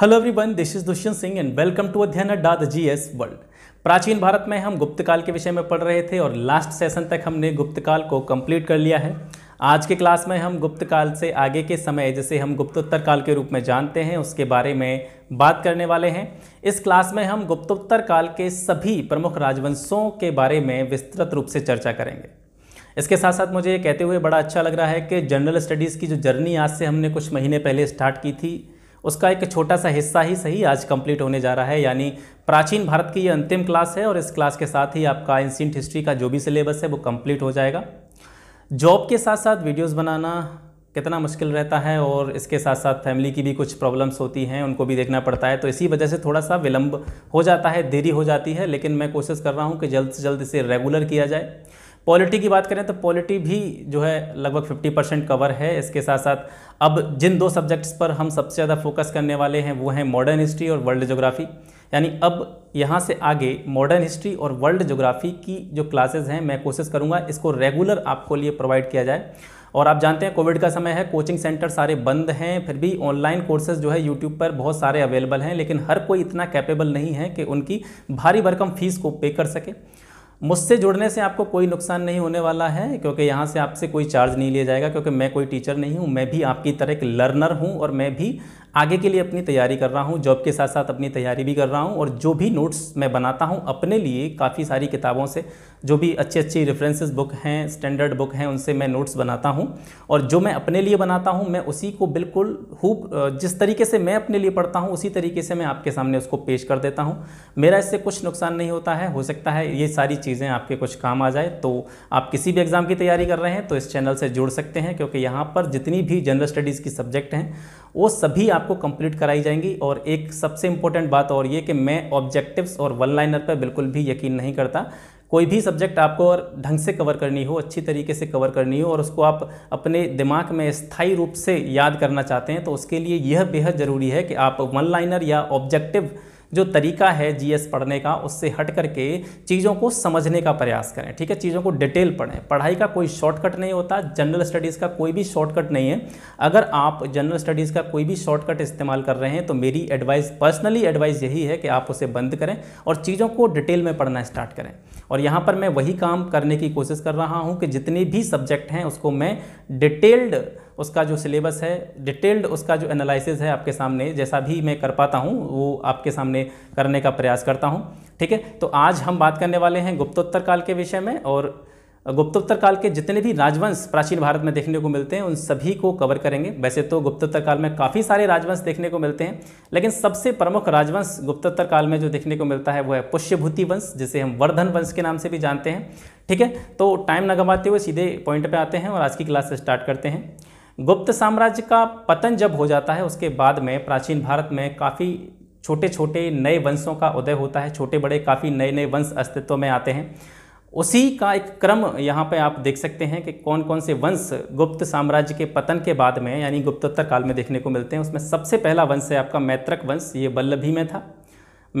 hello everyone this is Dushyant Singh and welcome to Adhyayan डा the G S world प्राचीन भारत में हम गुप्तकाल के विषय में पढ़ रहे थे और लास्ट सेशन तक हमने गुप्तकाल को कंप्लीट कर लिया है आज के क्लास में हम गुप्तकाल से आगे के समय जैसे हम गुप्तोत्तर काल के रूप में जानते हैं उसके बारे में बात करने वाले हैं इस क्लास में हम गुप्तोत्तर काल के सभी प्रमुख राजवंशों के बारे में विस्तृत रूप से चर्चा करेंगे इसके साथ साथ मुझे ये कहते हुए बड़ा अच्छा लग रहा है कि जनरल स्टडीज़ की जो जर्नी आज से हमने कुछ महीने पहले स्टार्ट की थी उसका एक छोटा सा हिस्सा ही सही आज कंप्लीट होने जा रहा है यानी प्राचीन भारत की ये अंतिम क्लास है और इस क्लास के साथ ही आपका एंशियंट हिस्ट्री का जो भी सिलेबस है वो कंप्लीट हो जाएगा जॉब के साथ साथ वीडियोस बनाना कितना मुश्किल रहता है और इसके साथ साथ फैमिली की भी कुछ प्रॉब्लम्स होती हैं उनको भी देखना पड़ता है तो इसी वजह से थोड़ा सा विलंब हो जाता है देरी हो जाती है लेकिन मैं कोशिश कर रहा हूँ कि जल्द से जल्द इसे रेगुलर किया जाए पॉलिटी की बात करें तो पॉलिटी भी जो है लगभग 50 परसेंट कवर है इसके साथ साथ अब जिन दो सब्जेक्ट्स पर हम सबसे ज़्यादा फोकस करने वाले हैं वो हैं मॉडर्न हिस्ट्री और वर्ल्ड जोग्राफ़ी यानी अब यहाँ से आगे मॉडर्न हिस्ट्री और वर्ल्ड जोग्राफ़ी की जो क्लासेज हैं मैं कोशिश करूँगा इसको रेगुलर आपको लिए प्रोवाइड किया जाए और आप जानते हैं कोविड का समय है कोचिंग सेंटर सारे बंद हैं फिर भी ऑनलाइन कोर्सेज जो है यूट्यूब पर बहुत सारे अवेलेबल हैं लेकिन हर कोई इतना कैपेबल नहीं है कि उनकी भारी भरकम फीस को पे कर सके मुझसे जुड़ने से आपको कोई नुकसान नहीं होने वाला है क्योंकि यहाँ से आपसे कोई चार्ज नहीं लिया जाएगा क्योंकि मैं कोई टीचर नहीं हूँ मैं भी आपकी तरह एक लर्नर हूँ और मैं भी आगे के लिए अपनी तैयारी कर रहा हूँ जॉब के साथ साथ अपनी तैयारी भी कर रहा हूँ और जो भी नोट्स मैं बनाता हूँ अपने लिए काफ़ी सारी किताबों से जो भी अच्छी अच्छी रेफरेंसेस बुक हैं स्टैंडर्ड बुक हैं उनसे मैं नोट्स बनाता हूँ और जो मैं अपने लिए बनाता हूँ मैं उसी को बिल्कुल खूब जिस तरीके से मैं अपने लिए पढ़ता हूँ उसी तरीके से मैं आपके सामने उसको पेश कर देता हूँ मेरा इससे कुछ नुकसान नहीं होता है हो सकता है ये सारी चीज़ें आपके कुछ काम आ जाए तो आप किसी भी एग्ज़ाम की तैयारी कर रहे हैं तो इस चैनल से जुड़ सकते हैं क्योंकि यहाँ पर जितनी भी जनरल स्टडीज़ की सब्जेक्ट हैं वो सभी आप आपको कंप्लीट कराई जाएंगी और एक सबसे इंपॉर्टेंट बात और ये कि मैं ऑब्जेक्टिव्स और वन लाइनर पर बिल्कुल भी यकीन नहीं करता कोई भी सब्जेक्ट आपको और ढंग से कवर करनी हो अच्छी तरीके से कवर करनी हो और उसको आप अपने दिमाग में स्थायी रूप से याद करना चाहते हैं तो उसके लिए यह बेहद ज़रूरी है कि आप वन लाइनर या ऑब्जेक्टिव जो तरीका है जीएस पढ़ने का उससे हट करके चीज़ों को समझने का प्रयास करें ठीक है चीज़ों को डिटेल पढ़ें पढ़ाई का कोई शॉर्टकट नहीं होता जनरल स्टडीज़ का कोई भी शॉर्टकट नहीं है अगर आप जनरल स्टडीज़ का कोई भी शॉर्टकट इस्तेमाल कर रहे हैं तो मेरी एडवाइस पर्सनली एडवाइस यही है कि आप उसे बंद करें और चीज़ों को डिटेल में पढ़ना स्टार्ट करें और यहाँ पर मैं वही काम करने की कोशिश कर रहा हूँ कि जितने भी सब्जेक्ट हैं उसको मैं डिटेल्ड उसका जो सिलेबस है डिटेल्ड उसका जो एनालिसिस है आपके सामने जैसा भी मैं कर पाता हूँ वो आपके सामने करने का प्रयास करता हूँ ठीक है तो आज हम बात करने वाले हैं गुप्तोत्तर काल के विषय में और गुप्तोत्तर काल के जितने भी राजवंश प्राचीन भारत में देखने को मिलते हैं उन सभी को कवर करेंगे वैसे तो गुप्तोत्तर काल में काफ़ी सारे राजवंश देखने को मिलते हैं लेकिन सबसे प्रमुख राजवंश गुप्तोत्तर काल में जो देखने को मिलता है वो है पुष्यभूति वंश जिसे हम वर्धन वंश के नाम से भी जानते हैं ठीक है तो टाइम न गवाते हुए सीधे पॉइंट पर आते हैं और आज की क्लास स्टार्ट करते हैं गुप्त साम्राज्य का पतन जब हो जाता है उसके बाद में प्राचीन भारत में काफ़ी छोटे छोटे नए वंशों का उदय होता है छोटे बड़े काफ़ी नए नए वंश अस्तित्व में आते हैं उसी का एक क्रम यहाँ पे आप देख सकते हैं कि कौन कौन से वंश गुप्त साम्राज्य के पतन के बाद में यानी गुप्तोत्तर काल में देखने को मिलते हैं उसमें सबसे पहला वंश है आपका मैत्रक वंश ये वल्लभी में था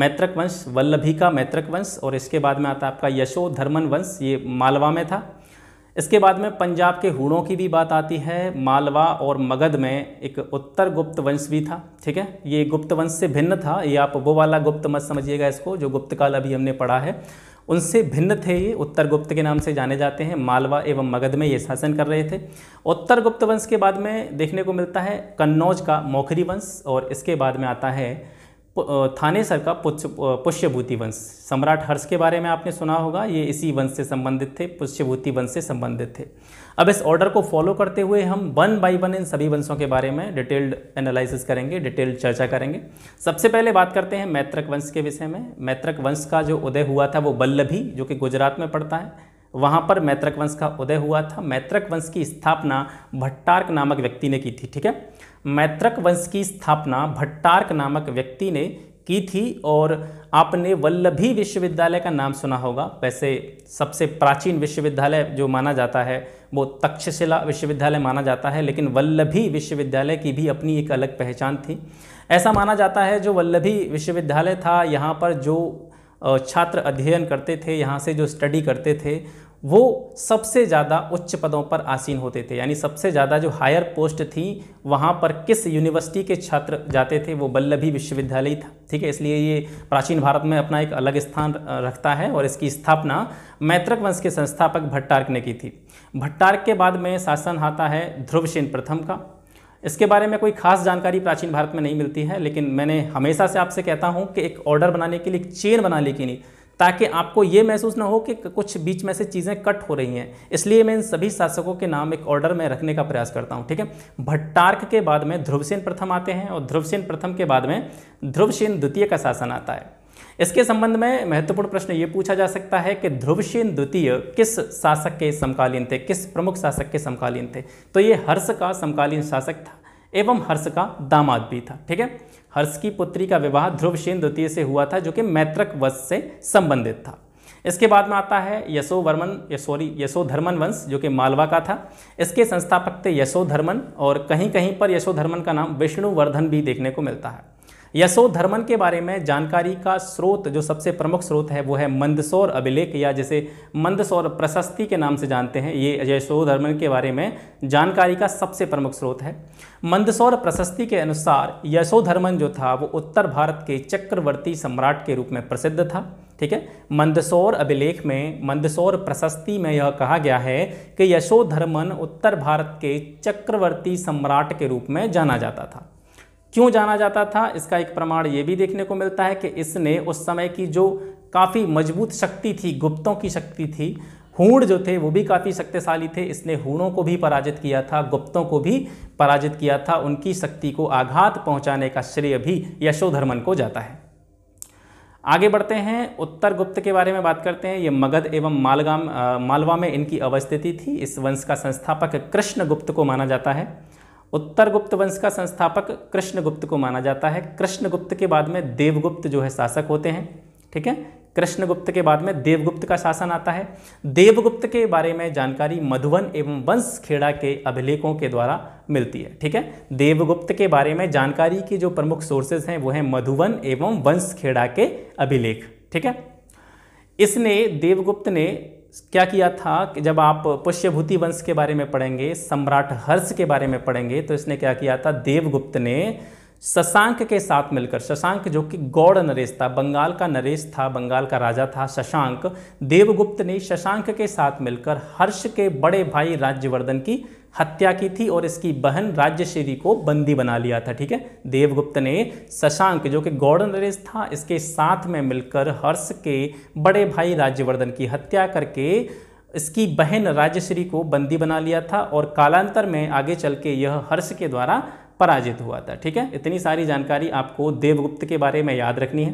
मैत्रक वंश वल्लभी का मैत्रक वंश और इसके बाद में आता है आपका यशोधर्मन वंश ये मालवा में था इसके बाद में पंजाब के हुड़ों की भी बात आती है मालवा और मगध में एक उत्तर गुप्त वंश भी था ठीक है ये गुप्त वंश से भिन्न था ये आप वो वाला गुप्त मत समझिएगा इसको जो गुप्त काल अभी हमने पढ़ा है उनसे भिन्न थे ये उत्तर गुप्त के नाम से जाने जाते हैं मालवा एवं मगध में ये शासन कर रहे थे उत्तर गुप्त वंश के बाद में देखने को मिलता है कन्नौज का मौखरी वंश और इसके बाद में आता है थाने सर का पुष्यभूति वंश सम्राट हर्ष के बारे में आपने सुना होगा ये इसी वंश से संबंधित थे पुष्यभूति वंश से संबंधित थे अब इस ऑर्डर को फॉलो करते हुए हम वन बाय वन इन सभी वंशों के बारे में डिटेल्ड एनालिसिस करेंगे डिटेल्ड चर्चा करेंगे सबसे पहले बात करते हैं मैत्रक वंश के विषय में मैत्रक वंश का जो उदय हुआ था वो बल्लभी जो कि गुजरात में पड़ता है वहाँ पर मैत्रक वंश का उदय हुआ था मैत्रक वंश की स्थापना भट्टार्क नामक व्यक्ति ने की थी ठीक है मैत्रक वंश की स्थापना भट्टार्क नामक व्यक्ति ने की थी और आपने वल्लभी विश्वविद्यालय का नाम सुना होगा वैसे सबसे प्राचीन विश्वविद्यालय जो माना जाता है वो तक्षशिला विश्वविद्यालय माना जाता है लेकिन वल्लभी विश्वविद्यालय की भी अपनी एक अलग पहचान थी ऐसा माना जाता है जो वल्लभी विश्वविद्यालय था यहाँ पर जो छात्र अध्ययन करते थे यहाँ से जो स्टडी करते थे वो सबसे ज़्यादा उच्च पदों पर आसीन होते थे यानी सबसे ज़्यादा जो हायर पोस्ट थी वहाँ पर किस यूनिवर्सिटी के छात्र जाते थे वो बल्लभी विश्वविद्यालय था ठीक है इसलिए ये प्राचीन भारत में अपना एक अलग स्थान रखता है और इसकी स्थापना मैत्रक वंश के संस्थापक भट्टार्क ने की थी भट्टार्क के बाद में शासन आता है ध्रुवसेन प्रथम का इसके बारे में कोई खास जानकारी प्राचीन भारत में नहीं मिलती है लेकिन मैंने हमेशा से आपसे कहता हूँ कि एक ऑर्डर बनाने के लिए एक चेन बना के नहीं ताकि आपको ये महसूस ना हो कि कुछ बीच में से चीज़ें कट हो रही हैं इसलिए मैं इन सभी शासकों के नाम एक ऑर्डर में रखने का प्रयास करता हूँ ठीक है भट्टार्क के बाद में ध्रुवसेन प्रथम आते हैं और ध्रुवसेन प्रथम के बाद में ध्रुवसेन द्वितीय का शासन आता है इसके संबंध में महत्वपूर्ण प्रश्न ये पूछा जा सकता है कि ध्रुवसेन द्वितीय किस शासक के समकालीन थे किस प्रमुख शासक के समकालीन थे तो ये हर्ष का समकालीन शासक था एवं हर्ष का दामाद भी था ठीक है हर्ष की पुत्री का विवाह ध्रुवसेन द्वितीय से हुआ था जो कि मैत्रक वंश से संबंधित था इसके बाद में आता है यशोवर्मन सॉरी यशोधर्मन वंश जो कि मालवा का था इसके संस्थापक थे यशोधर्मन और कहीं कहीं पर यशोधर्मन का नाम विष्णुवर्धन भी देखने को मिलता है यशोधर्मन के बारे में जानकारी का स्रोत जो सबसे प्रमुख स्रोत है वो है मंदसौर अभिलेख या जिसे मंदसौर प्रशस्ति के नाम से जानते हैं ये यशोधर्मन के बारे में जानकारी का सबसे प्रमुख स्रोत है मंदसौर प्रशस्ति के अनुसार यशोधर्मन जो था वो उत्तर भारत के चक्रवर्ती सम्राट के रूप में प्रसिद्ध था ठीक है मंदसौर अभिलेख में मंदसौर प्रशस्ति में यह कहा गया है कि यशोधर्मन उत्तर भारत के चक्रवर्ती सम्राट के रूप में जाना जाता था क्यों जाना जाता था इसका एक प्रमाण ये भी देखने को मिलता है कि इसने उस समय की जो काफ़ी मजबूत शक्ति थी गुप्तों की शक्ति थी हूण जो थे वो भी काफ़ी शक्तिशाली थे इसने हूणों को भी पराजित किया था गुप्तों को भी पराजित किया था उनकी शक्ति को आघात पहुंचाने का श्रेय भी यशोधर्मन को जाता है आगे बढ़ते हैं उत्तर गुप्त के बारे में बात करते हैं ये मगध एवं मालगाम मालवा में इनकी अवस्थिति थी इस वंश का संस्थापक कृष्ण गुप्त को माना जाता है उत्तर गुप्त वंश का संस्थापक कृष्णगुप्त को माना जाता है कृष्णगुप्त के बाद में देवगुप्त जो है शासक होते हैं ठीक है कृष्णगुप्त के बाद में देवगुप्त का शासन आता है देवगुप्त के बारे में जानकारी मधुवन एवं वंशखेड़ा के अभिलेखों के द्वारा मिलती है ठीक है देवगुप्त के बारे में जानकारी की जो प्रमुख सोर्सेज हैं वो हैं मधुवन एवं वंशखेड़ा के अभिलेख ठीक है इसने देवगुप्त ने क्या किया था कि जब आप पुष्यभूति वंश के बारे में पढ़ेंगे सम्राट हर्ष के बारे में पढ़ेंगे तो इसने क्या किया था देवगुप्त ने शशांक के साथ मिलकर शशांक जो कि गौड़ नरेश था बंगाल का नरेश था बंगाल का राजा था शशांक देवगुप्त ने शशांक के साथ मिलकर हर्ष के बड़े भाई राज्यवर्धन की हत्या की थी और इसकी बहन राज्यश्री को बंदी बना लिया था ठीक है देवगुप्त ने शशांक जो कि गौड़ नरेश था इसके साथ में मिलकर हर्ष के बड़े भाई राज्यवर्धन की हत्या करके इसकी बहन राज्यश्री को बंदी बना लिया था और कालांतर में आगे चल के यह हर्ष के द्वारा पराजित हुआ था ठीक है इतनी सारी जानकारी आपको देवगुप्त के बारे में याद रखनी है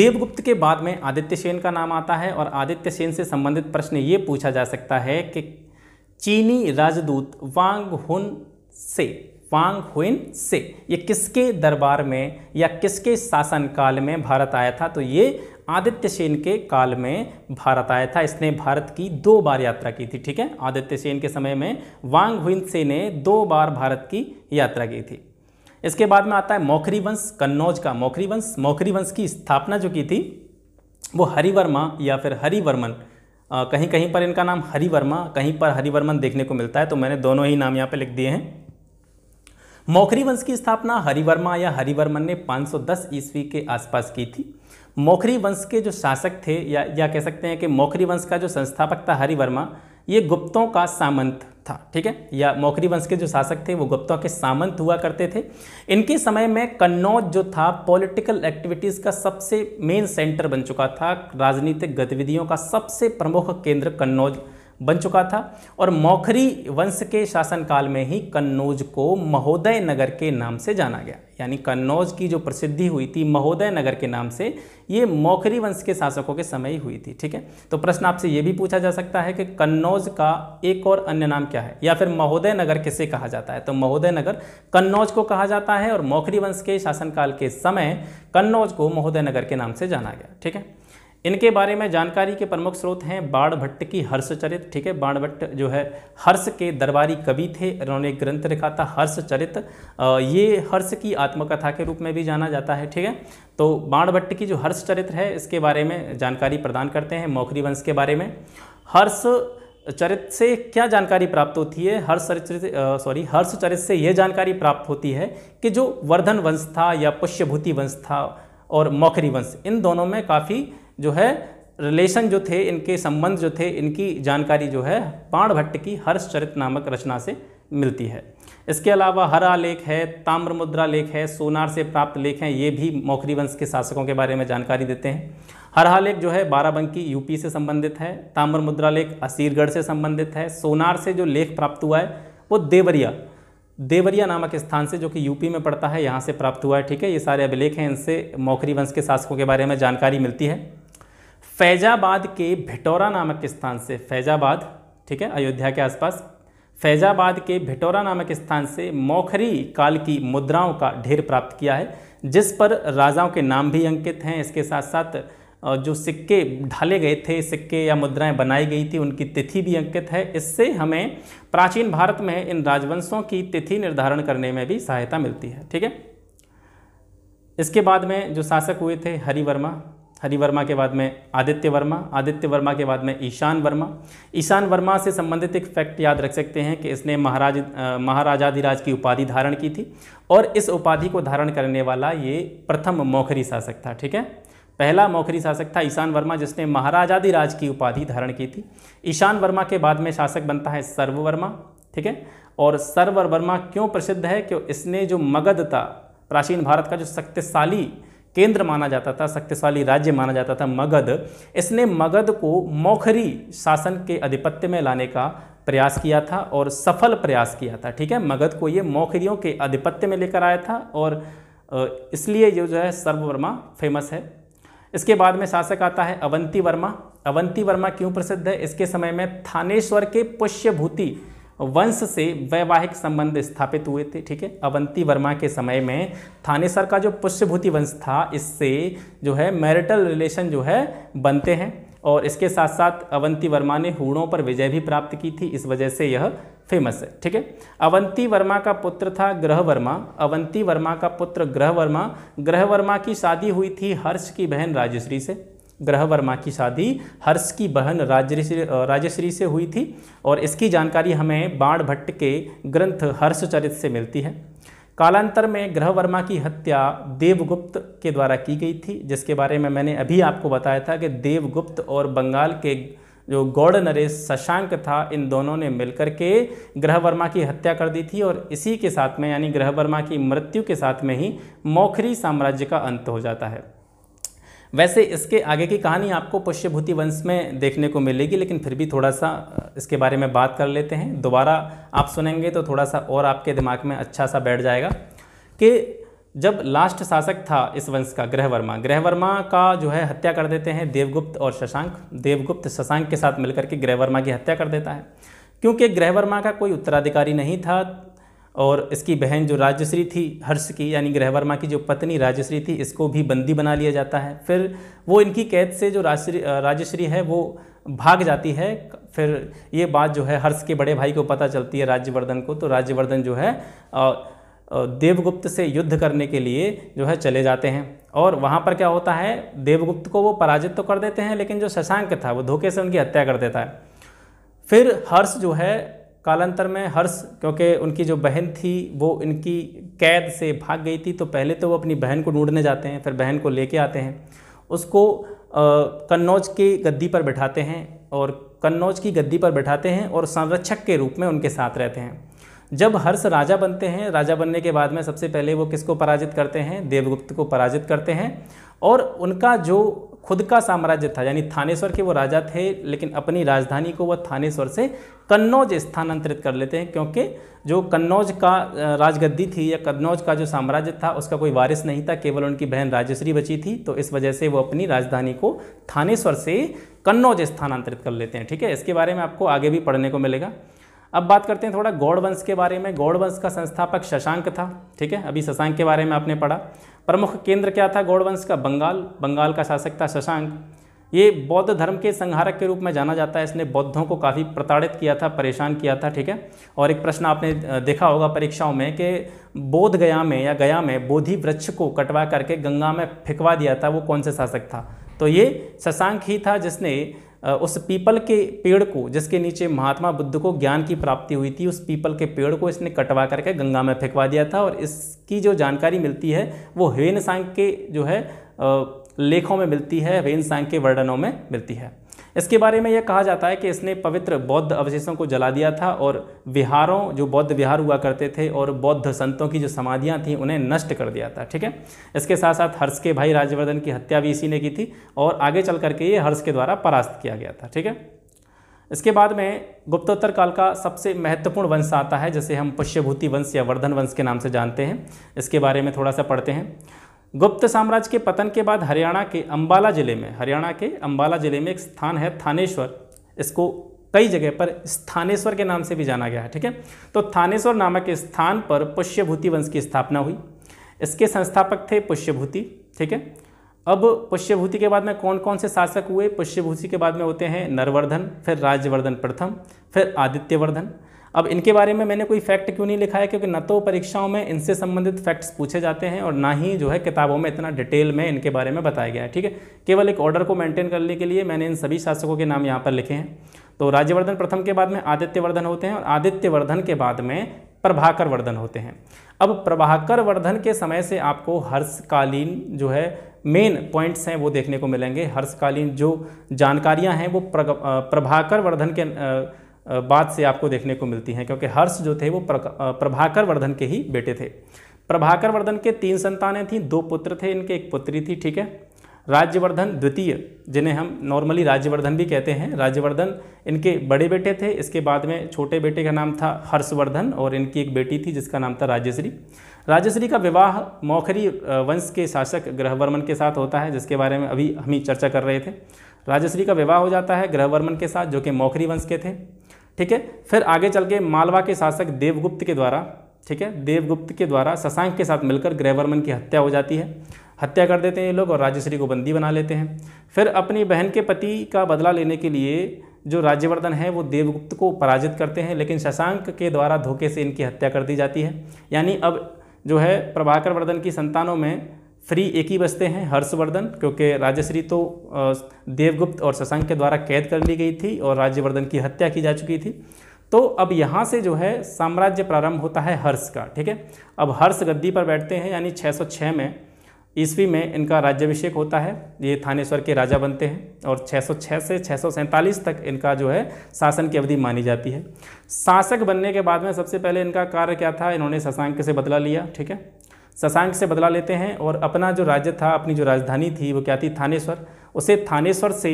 देवगुप्त के बाद में आदित्य सेन का नाम आता है और आदित्य सेन से संबंधित प्रश्न ये पूछा जा सकता है कि चीनी राजदूत वांग हुन से वांग हुइन से ये किसके दरबार में या किसके शासनकाल में भारत आया था तो ये आदित्य सेन के काल में भारत आया था इसने भारत की दो बार यात्रा की थी ठीक है आदित्य सेन के समय में वांग हुइन से ने दो बार भारत की यात्रा की थी इसके बाद में आता है मौखरी वंश कन्नौज का मौखरी वंश मौखरी वंश की स्थापना जो की थी वो हरिवर्मा या फिर हरिवर्मन कहीं कहीं पर इनका नाम हरि वर्मा कहीं पर हरिवर्मन देखने को मिलता है तो मैंने दोनों ही नाम यहाँ पे लिख दिए हैं मौखरी वंश की स्थापना हरिवर्मा या हरिवर्मन ने 510 ईस्वी के आसपास की थी मौखरी वंश के जो शासक थे या या कह सकते हैं कि मौखरी वंश का जो संस्थापक था हरिवर्मा ये गुप्तों का सामंत था ठीक है या मौखरी वंश के जो शासक थे वो गुप्तों के सामंत हुआ करते थे इनके समय में कन्नौज जो था पॉलिटिकल एक्टिविटीज़ का सबसे मेन सेंटर बन चुका था राजनीतिक गतिविधियों का सबसे प्रमुख केंद्र कन्नौज बन चुका था और मौखरी वंश के शासनकाल में ही कन्नौज को महोदय नगर के नाम से जाना गया यानी कन्नौज की जो प्रसिद्धि हुई थी महोदय नगर के नाम से ये मौखरी वंश के शासकों के समय ही हुई थी ठीक है तो प्रश्न आपसे ये भी पूछा जा सकता है कि कन्नौज का एक और अन्य नाम क्या है या फिर महोदय नगर किसे कहा जाता है तो महोदय नगर कन्नौज को कहा जाता है और मौखरी वंश के शासनकाल के समय कन्नौज को महोदय नगर के नाम से जाना गया ठीक है इनके बारे में जानकारी के प्रमुख स्रोत हैं बाण भट्ट की हर्षचरित ठीक है बाण भट्ट जो है हर्ष के दरबारी कवि थे इन्होंने ग्रंथ लिखा था हर्षचरित ये हर्ष की आत्मकथा के रूप में भी जाना जाता है ठीक है तो बाण भट्ट की जो हर्षचरित्र है इसके बारे में जानकारी प्रदान करते हैं मौखरी वंश के बारे में हर्ष चरित्र से क्या जानकारी प्राप्त होती है हर्ष चरित सॉरी हर्ष चरित्र से यह जानकारी प्राप्त होती है कि जो वर्धन वंश था या पुष्यभूति वंश था और मौखरी वंश इन दोनों में काफ़ी जो है रिलेशन जो थे इनके संबंध जो थे इनकी जानकारी जो है भट्ट की हर्षचरित नामक रचना से मिलती है इसके अलावा हरा लेख है ताम्र मुद्रा लेख है सोनार से प्राप्त लेख हैं ये भी मौखरी वंश के शासकों के बारे में जानकारी देते हैं हरहा लेख जो है बाराबंकी यूपी से संबंधित है ताम्र मुद्रा लेख असीरगढ़ से संबंधित है सोनार से जो लेख प्राप्त हुआ है वो देवरिया देवरिया नामक स्थान से जो कि यूपी में पड़ता है यहाँ से प्राप्त हुआ है ठीक है ये सारे अभिलेख हैं इनसे मौखरी वंश के शासकों के बारे में जानकारी मिलती है फैजाबाद के भिटोरा नामक स्थान से फैजाबाद ठीक है अयोध्या के आसपास फैजाबाद के भिटोरा नामक स्थान से मौखरी काल की मुद्राओं का ढेर प्राप्त किया है जिस पर राजाओं के नाम भी अंकित हैं इसके साथ साथ जो सिक्के ढाले गए थे सिक्के या मुद्राएं बनाई गई थी उनकी तिथि भी अंकित है इससे हमें प्राचीन भारत में इन राजवंशों की तिथि निर्धारण करने में भी सहायता मिलती है ठीक है इसके बाद में जो शासक हुए थे हरिवर्मा हरि वर्मा के बाद में आदित्य वर्मा आदित्य वर्मा के बाद में ईशान वर्मा ईशान वर्मा से संबंधित एक फैक्ट याद रख सकते हैं कि इसने महाराज महाराजाधिराज की उपाधि धारण की थी और इस उपाधि को धारण करने वाला ये प्रथम मौखरी शासक था ठीक है पहला मौखरी शासक था ईशान वर्मा जिसने महाराजाधिराज की उपाधि धारण की थी ईशान वर्मा के बाद में शासक बनता है सर्व वर्मा ठीक है और सर्व वर्मा क्यों प्रसिद्ध है क्यों इसने जो मगध था प्राचीन भारत का जो शक्तिशाली केंद्र माना जाता था शक्तिशाली राज्य माना जाता था मगध इसने मगध को मौखरी शासन के अधिपत्य में लाने का प्रयास किया था और सफल प्रयास किया था ठीक है मगध को ये मौखरियों के आधिपत्य में लेकर आया था और इसलिए जो जो है सर्ववर्मा फेमस है इसके बाद में शासक आता है अवंती वर्मा अवंती वर्मा क्यों प्रसिद्ध है इसके समय में थानेश्वर के पुष्यभूति वंश से वैवाहिक संबंध स्थापित हुए थे ठीक है अवंती वर्मा के समय में थानेसर का जो पुष्यभूति वंश था इससे जो है मैरिटल रिलेशन जो है बनते हैं और इसके साथ साथ अवंती वर्मा ने हुड़ों पर विजय भी प्राप्त की थी इस वजह से यह फेमस है ठीक है अवंती वर्मा का पुत्र था ग्रह वर्मा अवंती वर्मा का पुत्र ग्रह वर्मा ग्रह वर्मा की शादी हुई थी हर्ष की बहन राजश्री से ग्रहवर्मा की शादी हर्ष की बहन राजश्री राजश्री से हुई थी और इसकी जानकारी हमें बाण भट्ट के ग्रंथ हर्षचरित से मिलती है कालांतर में ग्रहवर्मा की हत्या देवगुप्त के द्वारा की गई थी जिसके बारे में मैंने अभी आपको बताया था कि देवगुप्त और बंगाल के जो गौड़ नरेश शशांक था इन दोनों ने मिलकर के ग्रहवर्मा की हत्या कर दी थी और इसी के साथ में यानी ग्रहवर्मा की मृत्यु के साथ में ही मौखरी साम्राज्य का अंत हो जाता है वैसे इसके आगे की कहानी आपको पुष्यभूति वंश में देखने को मिलेगी लेकिन फिर भी थोड़ा सा इसके बारे में बात कर लेते हैं दोबारा आप सुनेंगे तो थोड़ा सा और आपके दिमाग में अच्छा सा बैठ जाएगा कि जब लास्ट शासक था इस वंश का ग्रहवर्मा ग्रहवर्मा का जो है हत्या कर देते हैं देवगुप्त और शशांक देवगुप्त शशांक के साथ मिलकर के ग्रहवर्मा की हत्या कर देता है क्योंकि ग्रहवर्मा का कोई उत्तराधिकारी नहीं था और इसकी बहन जो राजश्री थी हर्ष की यानी ग्रहवर्मा की जो पत्नी राजश्री थी इसको भी बंदी बना लिया जाता है फिर वो इनकी कैद से जो राजश्री राजश्री है वो भाग जाती है फिर ये बात जो है हर्ष के बड़े भाई को पता चलती है राज्यवर्धन को तो राज्यवर्धन जो है देवगुप्त से युद्ध करने के लिए जो है चले जाते हैं और वहाँ पर क्या होता है देवगुप्त को वो पराजित तो कर देते हैं लेकिन जो शशांक था वो धोखे से उनकी हत्या कर देता है फिर हर्ष जो है कालांतर में हर्ष क्योंकि उनकी जो बहन थी वो इनकी कैद से भाग गई थी तो पहले तो वो अपनी बहन को ढूंढने जाते हैं फिर बहन को लेके आते हैं उसको कन्नौज की गद्दी पर बैठाते हैं और कन्नौज की गद्दी पर बैठाते हैं और संरक्षक के रूप में उनके साथ रहते हैं जब हर्ष राजा बनते हैं राजा बनने के बाद में सबसे पहले वो किसको पराजित करते हैं देवगुप्त को पराजित करते हैं और उनका जो खुद का साम्राज्य था यानी थानेश्वर के वो राजा थे लेकिन अपनी राजधानी को वह थानेश्वर से कन्नौज स्थानांतरित कर लेते हैं क्योंकि जो कन्नौज का राजगद्दी थी या कन्नौज का जो साम्राज्य था उसका कोई वारिस नहीं था केवल उनकी बहन राजेश्वरी बची थी तो इस वजह से वो अपनी राजधानी को थानेश्वर से कन्नौज स्थानांतरित कर लेते हैं ठीक है इसके बारे में आपको आगे भी पढ़ने को मिलेगा अब बात करते हैं थोड़ा गौड़ वंश के बारे में गौड़ वंश का संस्थापक शशांक था ठीक है अभी शशांक के बारे में आपने पढ़ा प्रमुख केंद्र क्या था गौड़वंश का बंगाल बंगाल का शासक था शशांक ये बौद्ध धर्म के संहारक के रूप में जाना जाता है इसने बौद्धों को काफ़ी प्रताड़ित किया था परेशान किया था ठीक है और एक प्रश्न आपने देखा होगा परीक्षाओं में कि बोध गया में या गया में बोधि वृक्ष को कटवा करके गंगा में फेंकवा दिया था वो कौन सा शासक था तो ये शशांक ही था जिसने उस पीपल के पेड़ को जिसके नीचे महात्मा बुद्ध को ज्ञान की प्राप्ति हुई थी उस पीपल के पेड़ को इसने कटवा करके गंगा में फेंकवा दिया था और इसकी जो जानकारी मिलती है वो हेन सांग के जो है लेखों में मिलती है हेन सांग के वर्णनों में मिलती है इसके बारे में यह कहा जाता है कि इसने पवित्र बौद्ध अवशेषों को जला दिया था और विहारों जो बौद्ध विहार हुआ करते थे और बौद्ध संतों की जो समाधियाँ थीं उन्हें नष्ट कर दिया था ठीक है इसके साथ साथ हर्ष के भाई राजवर्धन की हत्या भी इसी ने की थी और आगे चल करके ये हर्ष के द्वारा परास्त किया गया था ठीक है इसके बाद में गुप्तोत्तर काल का सबसे महत्वपूर्ण वंश आता है जिसे हम पुष्यभूति वंश या वर्धन वंश के नाम से जानते हैं इसके बारे में थोड़ा सा पढ़ते हैं गुप्त साम्राज्य के पतन के बाद हरियाणा के अंबाला जिले में हरियाणा के अंबाला जिले में एक स्थान है थानेश्वर इसको कई जगह पर स्थानेश्वर के नाम से भी जाना गया है ठीक है तो थानेश्वर नामक स्थान पर पुष्यभूति वंश की स्थापना हुई इसके संस्थापक थे पुष्यभूति ठीक है अब पुष्यभूति के बाद में कौन कौन से शासक हुए पुष्यभूति के बाद में होते हैं नरवर्धन फिर राज्यवर्धन प्रथम फिर आदित्यवर्धन अब इनके बारे में मैंने कोई फैक्ट क्यों नहीं लिखा है क्योंकि न तो परीक्षाओं में इनसे संबंधित फैक्ट्स पूछे जाते हैं और ना ही जो है किताबों में इतना डिटेल में इनके बारे में बताया गया है ठीक है केवल एक ऑर्डर को मेंटेन करने के लिए मैंने इन सभी शासकों के नाम यहाँ पर लिखे हैं तो राज्यवर्धन प्रथम के बाद में आदित्यवर्धन होते हैं और आदित्यवर्धन के बाद में प्रभाकर वर्धन होते हैं अब प्रभाकर वर्धन के समय से आपको हर्षकालीन जो है मेन पॉइंट्स हैं वो देखने को मिलेंगे हर्षकालीन जो जानकारियाँ हैं वो प्रभाकर वर्धन के बात से आपको देखने को मिलती हैं क्योंकि हर्ष जो थे वो प्रभाकर वर्धन के ही बेटे थे प्रभाकर वर्धन के तीन संतानें थीं दो पुत्र थे इनके एक पुत्री थी ठीक है राज्यवर्धन द्वितीय जिन्हें हम नॉर्मली राज्यवर्धन भी कहते हैं राज्यवर्धन इनके बड़े बेटे थे इसके बाद में छोटे बेटे का नाम था हर्षवर्धन और इनकी एक बेटी थी जिसका नाम था राज्यश्री राज्यश्री का विवाह मौखरी वंश के शासक ग्रहवर्मन के साथ होता है जिसके बारे में अभी हम ही चर्चा कर रहे थे राजश्री का विवाह हो जाता है ग्रहवर्मन के साथ जो कि मौखरी वंश के थे ठीक है फिर आगे चल के मालवा के शासक देवगुप्त के द्वारा ठीक है देवगुप्त के द्वारा शशांक के साथ मिलकर ग्रहवर्मन की हत्या हो जाती है हत्या कर देते हैं ये लोग और राजश्री को बंदी बना लेते हैं फिर अपनी बहन के पति का बदला लेने के लिए जो राज्यवर्धन है वो देवगुप्त को पराजित करते हैं लेकिन शशांक के द्वारा धोखे से इनकी हत्या कर दी जाती है यानी अब जो है प्रभाकर वर्धन की संतानों में फ्री एक ही बचते हैं हर्षवर्धन क्योंकि राजश्री तो देवगुप्त और शशांक के द्वारा कैद कर ली गई थी और राज्यवर्धन की हत्या की जा चुकी थी तो अब यहाँ से जो है साम्राज्य प्रारंभ होता है हर्ष का ठीक है अब हर्ष गद्दी पर बैठते हैं यानी 606 में ईस्वी में इनका राज्याभिषेक होता है ये थानेश्वर के राजा बनते हैं और 606 से छः तक इनका जो है शासन की अवधि मानी जाती है शासक बनने के बाद में सबसे पहले इनका कार्य क्या था इन्होंने शशांक से बदला लिया ठीक है शशांक से बदला लेते हैं और अपना जो राज्य था अपनी जो राजधानी थी वो क्या थी थानेश्वर उसे थानेश्वर से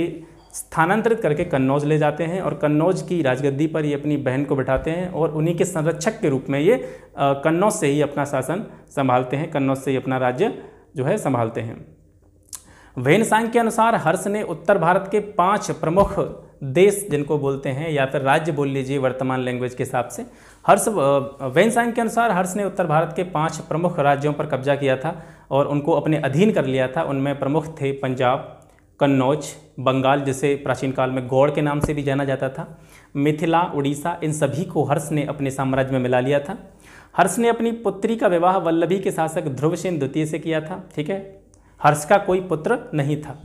स्थानांतरित करके कन्नौज ले जाते हैं और कन्नौज की राजगद्दी पर ये अपनी बहन को बैठाते हैं और उन्हीं के संरक्षक के रूप में ये कन्नौज से ही अपना शासन संभालते हैं कन्नौज से ही अपना राज्य जो है संभालते हैं वेनसांग के अनुसार हर्ष ने उत्तर भारत के पांच प्रमुख देश जिनको बोलते हैं या फिर राज्य बोल लीजिए वर्तमान लैंग्वेज के हिसाब से हर्ष वेनसाइन के अनुसार हर्ष ने उत्तर भारत के पांच प्रमुख राज्यों पर कब्जा किया था और उनको अपने अधीन कर लिया था उनमें प्रमुख थे पंजाब कन्नौज बंगाल जिसे प्राचीन काल में गौड़ के नाम से भी जाना जाता था मिथिला उड़ीसा इन सभी को हर्ष ने अपने साम्राज्य में मिला लिया था हर्ष ने अपनी पुत्री का विवाह वल्लभी के शासक ध्रुवसेन द्वितीय से किया था ठीक है हर्ष का कोई पुत्र नहीं था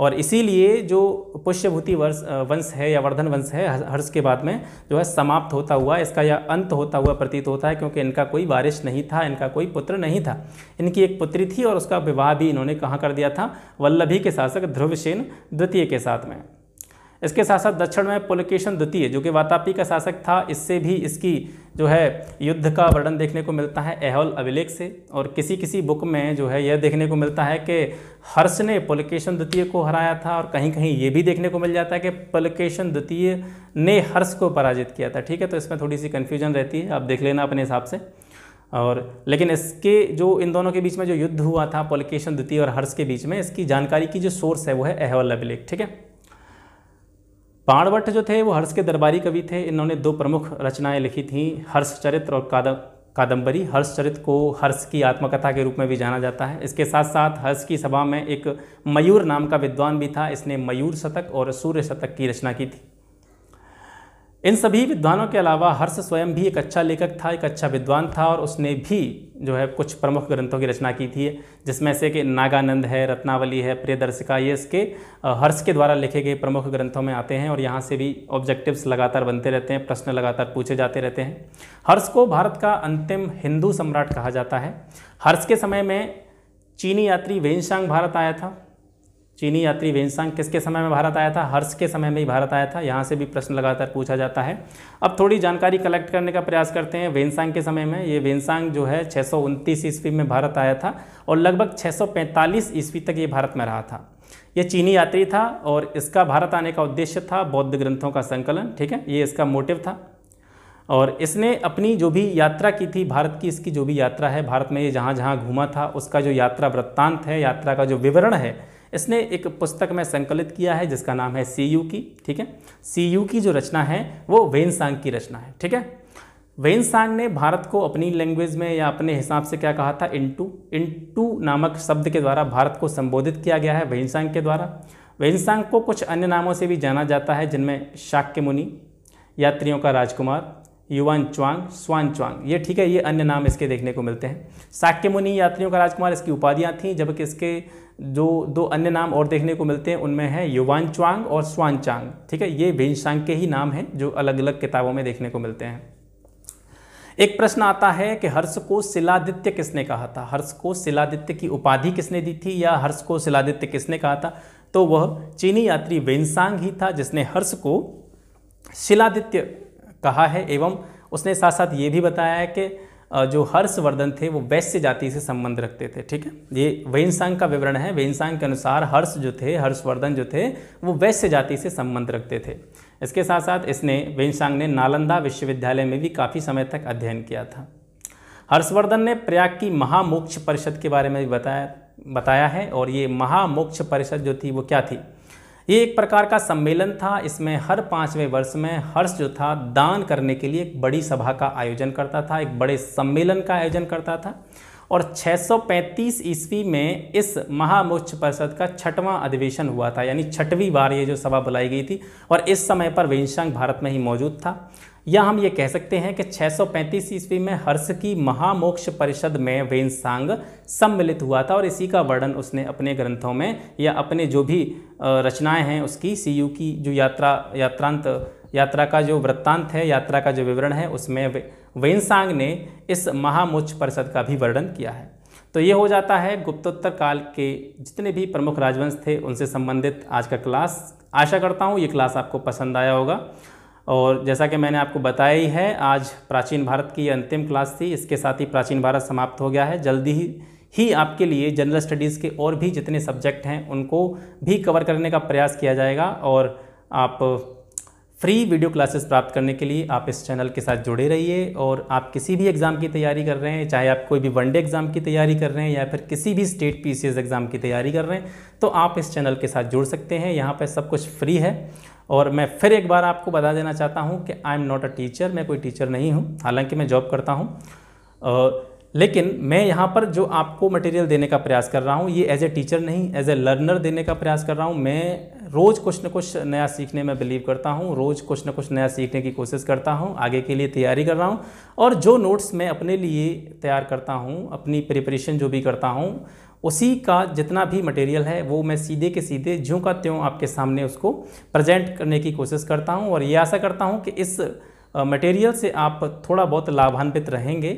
और इसीलिए जो पुष्यभूति वर्ष वंश है या वर्धन वंश है हर्ष के बाद में जो है समाप्त होता हुआ इसका या अंत होता हुआ प्रतीत होता है क्योंकि इनका कोई वारिश नहीं था इनका कोई पुत्र नहीं था इनकी एक पुत्री थी और उसका विवाह भी इन्होंने कहाँ कर दिया था वल्लभी के शासक ध्रुवसेन द्वितीय के साथ में इसके साथ साथ दक्षिण में पुलकेशन द्वितीय जो कि वातापी का शासक था इससे भी इसकी जो है युद्ध का वर्णन देखने को मिलता है एहोल अभिलेख से और किसी किसी बुक में जो है यह देखने को मिलता है कि हर्ष ने पुलकेशन द्वितीय को हराया था और कहीं कहीं ये भी देखने को मिल जाता है कि पुलकेशन द्वितीय ने हर्ष को पराजित किया था ठीक है तो इसमें थोड़ी सी कन्फ्यूजन रहती है आप देख लेना अपने हिसाब से और लेकिन इसके जो इन दोनों के बीच में जो युद्ध हुआ था पोलिकेशन द्वितीय और हर्ष के बीच में इसकी जानकारी की जो सोर्स है वो है एहोल अभिलेख ठीक है पाणवट्ट जो थे वो हर्ष के दरबारी कवि थे इन्होंने दो प्रमुख रचनाएं लिखी थीं हर्ष चरित्र और कादम कादम्बरी हर्ष चरित्र को हर्ष की आत्मकथा के रूप में भी जाना जाता है इसके साथ साथ हर्ष की सभा में एक मयूर नाम का विद्वान भी था इसने मयूर शतक और सूर्य शतक की रचना की थी इन सभी विद्वानों के अलावा हर्ष स्वयं भी एक अच्छा लेखक था एक अच्छा विद्वान था और उसने भी जो है कुछ प्रमुख ग्रंथों की रचना की थी जिसमें से कि नागानंद है रत्नावली है प्रियदर्शिका ये इसके हर्ष के द्वारा लिखे गए प्रमुख ग्रंथों में आते हैं और यहाँ से भी ऑब्जेक्टिव्स लगातार बनते रहते हैं प्रश्न लगातार पूछे जाते रहते हैं हर्ष को भारत का अंतिम हिंदू सम्राट कहा जाता है हर्ष के समय में चीनी यात्री वेनशांग भारत आया था चीनी यात्री वेंसांग किसके समय में भारत आया था हर्ष के समय में ही भारत आया था यहाँ से भी प्रश्न लगातार पूछा जाता है अब थोड़ी जानकारी कलेक्ट करने का प्रयास करते हैं वेंसांग के समय में ये वेंसांग जो है छः सौ ईस्वी में भारत आया था और लगभग पैंतालीस ईस्वी तक ये भारत में रहा था ये चीनी यात्री था और इसका भारत आने का उद्देश्य था बौद्ध ग्रंथों का संकलन ठीक है ये इसका मोटिव था और इसने अपनी जो भी यात्रा की थी भारत की इसकी जो भी यात्रा है भारत में ये जहाँ जहाँ घूमा था उसका जो यात्रा वृत्तांत है यात्रा का जो विवरण है इसने एक पुस्तक में संकलित किया है जिसका नाम है सी यू की ठीक है सी यू की जो रचना है वो वेनसांग की रचना है ठीक है वेनसांग ने भारत को अपनी लैंग्वेज में या अपने हिसाब से क्या कहा था इंटू इंटू नामक शब्द के द्वारा भारत को संबोधित किया गया है वेनसांग के द्वारा वेनसांग को कुछ अन्य नामों से भी जाना जाता है जिनमें शाक्य मुनि यात्रियों का राजकुमार युवान च्वांग स्वान च्वांग ये ठीक है ये अन्य नाम इसके देखने को मिलते हैं साक्य मुनि यात्रियों का राजकुमार इसकी उपाधियाँ थीं जबकि इसके जो दो अन्य नाम और देखने को मिलते हैं उनमें है युवान च्वांग और स्वान च्वांग ठीक है ये भेंशांग के ही नाम हैं जो अलग अलग किताबों में देखने को मिलते हैं एक प्रश्न आता है कि हर्ष को शिलादित्य किसने कहा था हर्ष को शिलादित्य की उपाधि किसने दी थी या हर्ष को शिलादित्य किसने कहा था तो वह चीनी यात्री वेनसांग ही था जिसने हर्ष को शिलादित्य कहा है एवं उसने साथ साथ ये भी बताया है कि जो हर्षवर्धन थे वो वैश्य जाति से संबंध रखते थे ठीक है ये वेनसांग का विवरण है वेनसांग के अनुसार हर्ष जो थे हर्षवर्धन जो थे वो वैश्य जाति से संबंध रखते थे इसके साथ साथ इसने वेनसांग ने नालंदा विश्वविद्यालय में भी काफ़ी समय तक अध्ययन किया था हर्षवर्धन ने प्रयाग की महामोक्ष परिषद के बारे में भी बताया बताया है और ये महामोक्ष परिषद जो थी वो क्या थी ये एक प्रकार का सम्मेलन था इसमें हर पाँचवें वर्ष में हर्ष जो था दान करने के लिए एक बड़ी सभा का आयोजन करता था एक बड़े सम्मेलन का आयोजन करता था और 635 ईस्वी में इस महामोक्ष परिषद का छठवां अधिवेशन हुआ था यानी छठवीं बार ये जो सभा बुलाई गई थी और इस समय पर वेंशांग भारत में ही मौजूद था या हम ये कह सकते हैं कि 635 ईस्वी में हर्ष की महामोक्ष परिषद में वेनसांग सम्मिलित हुआ था और इसी का वर्णन उसने अपने ग्रंथों में या अपने जो भी रचनाएं हैं उसकी सीयू की जो यात्रा यात्रांत यात्रा का जो वृत्तांत है यात्रा का जो विवरण है उसमें वेनसांग ने इस महामोक्ष परिषद का भी वर्णन किया है तो ये हो जाता है गुप्तोत्तर काल के जितने भी प्रमुख राजवंश थे उनसे संबंधित आज का क्लास आशा करता हूँ ये क्लास आपको पसंद आया होगा और जैसा कि मैंने आपको बताया ही है आज प्राचीन भारत की अंतिम क्लास थी इसके साथ ही प्राचीन भारत समाप्त हो गया है जल्दी ही ही आपके लिए जनरल स्टडीज़ के और भी जितने सब्जेक्ट हैं उनको भी कवर करने का प्रयास किया जाएगा और आप फ्री वीडियो क्लासेस प्राप्त करने के लिए आप इस चैनल के साथ जुड़े रहिए और आप किसी भी एग्ज़ाम की तैयारी कर रहे हैं चाहे आप कोई भी वनडे एग्ज़ाम की तैयारी कर रहे हैं या फिर किसी भी स्टेट पी एग्ज़ाम की तैयारी कर रहे हैं तो आप इस चैनल के साथ जुड़ सकते हैं यहाँ पर सब कुछ फ्री है और मैं फिर एक बार आपको बता देना चाहता हूँ कि I am not a teacher मैं कोई टीचर नहीं हूँ हालांकि मैं जॉब करता हूँ लेकिन मैं यहाँ पर जो आपको मटेरियल देने का प्रयास कर रहा हूँ ये एज ए टीचर नहीं एज ए लर्नर देने का प्रयास कर रहा हूँ मैं रोज़ कुछ न कुछ नया सीखने में बिलीव करता हूँ रोज़ कुछ न कुछ नया सीखने की कोशिश करता हूँ आगे के लिए तैयारी कर रहा हूँ और जो नोट्स मैं अपने लिए तैयार करता हूँ अपनी प्रिपरेशन जो भी करता हूँ उसी का जितना भी मटेरियल है वो मैं सीधे के सीधे ज्यों का त्यों आपके सामने उसको प्रजेंट करने की कोशिश करता हूँ और ये आशा करता हूँ कि इस मटेरियल से आप थोड़ा बहुत लाभान्वित रहेंगे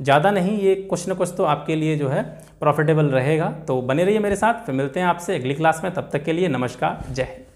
ज़्यादा नहीं ये कुछ ना कुछ तो आपके लिए जो है प्रॉफिटेबल रहेगा तो बने रहिए मेरे साथ फिर मिलते हैं आपसे अगली क्लास में तब तक के लिए नमस्कार जय हिंद